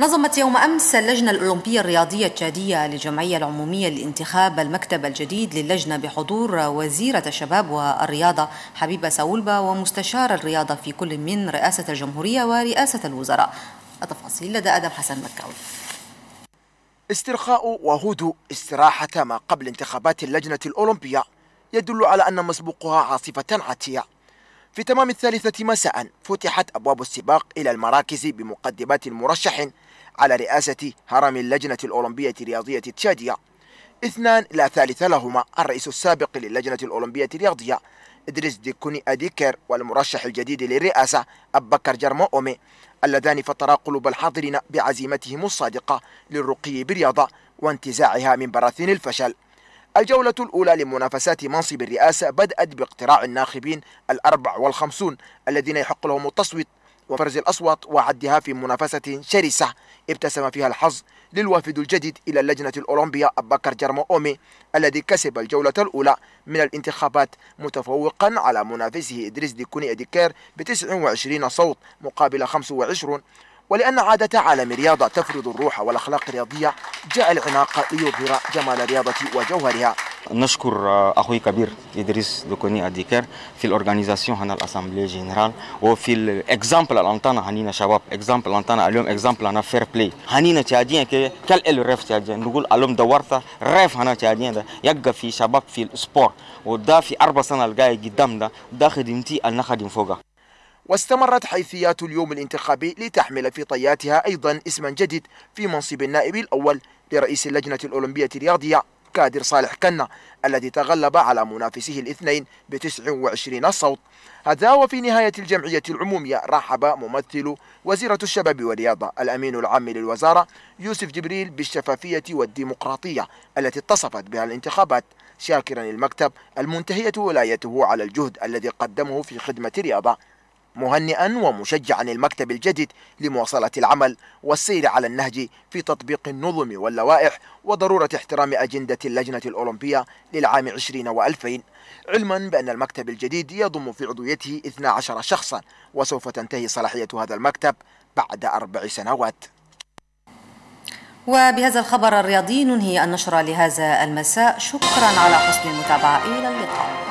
نظمت يوم أمس اللجنة الأولمبية الرياضية التشادية للجمعية العمومية للانتخاب المكتب الجديد للجنة بحضور وزيرة الشباب والرياضة حبيبة ساولبا ومستشار الرياضة في كل من رئاسة الجمهورية ورئاسة الوزراء التفاصيل لدى أدم حسن مكاوي استرخاء وهدوء استراحة ما قبل انتخابات اللجنة الأولمبية يدل على أن مسبوقها عاصفة عاتية في تمام الثالثة مساء فتحت أبواب السباق إلى المراكز بمقدمات المرشحين على رئاسة هرم اللجنة الأولمبية الرياضية التشادية اثنان لا ثالث لهما الرئيس السابق للجنة الأولمبية الرياضية إدريس ديكوني أديكر والمرشح الجديد للرئاسة أبكر جرمو أومي اللذان فطرا قلوب الحاضرين بعزيمتهم الصادقة للرقي بالرياضة وانتزاعها من براثين الفشل الجولة الأولى لمنافسات منصب الرئاسة بدأت باقتراع الناخبين الأربع والخمسون الذين يحق لهم التصويت وفرز الأصوات وعدها في منافسة شرسة ابتسم فيها الحظ للوافد الجديد إلى اللجنة الأولمبية أبكر جرمو أومي الذي كسب الجولة الأولى من الانتخابات متفوقا على منافسه إدريس ديكوني أديكير ب 29 صوت مقابل 25 ولأن عادة عالم رياضة تفرض الروح والأخلاق الرياضية جاء العناق ليظهر جمال الرياضة وجوهرها نشكر آه، أخوي كبير إدريس دوكوني أديكر في الأورغانيزاسيون هنا الاسامبلي جنرال وفي الإكزامبل الانطانا هنينا شباب إكزامبل الانطانا اليوم إكزامبل أنا فير بلاي هنينا تيادين كي كل الريف ريف تيادين نقول اليوم دورت ريف هنا تيادين يقى في شباب في السبور ودا في أربع سنة الجاية قدام ده دا خدمتي أنا خدم فوقها واستمرت حيثيات اليوم الانتخابي لتحمل في طياتها أيضا اسما جديد في منصب النائب الأول لرئيس اللجنة الأولمبية الرياضية كادر صالح كنا الذي تغلب على منافسه الاثنين ب 29 صوت هذا وفي نهاية الجمعية العمومية رحب ممثل وزيرة الشباب والرياضة الأمين العام للوزارة يوسف جبريل بالشفافية والديمقراطية التي اتصفت بها الانتخابات شاكرا المكتب المنتهية ولايته على الجهد الذي قدمه في خدمة الرياضة مهنئا ومشجعا المكتب الجديد لمواصلة العمل والسير على النهج في تطبيق النظم واللوائح وضرورة احترام أجندة اللجنة الأولمبية للعام 20 و2000 علما بأن المكتب الجديد يضم في عضويته 12 شخصا وسوف تنتهي صلاحية هذا المكتب بعد أربع سنوات وبهذا الخبر الرياضي ننهي النشرة لهذا المساء شكرا على حسن المتابعة إلى اللقاء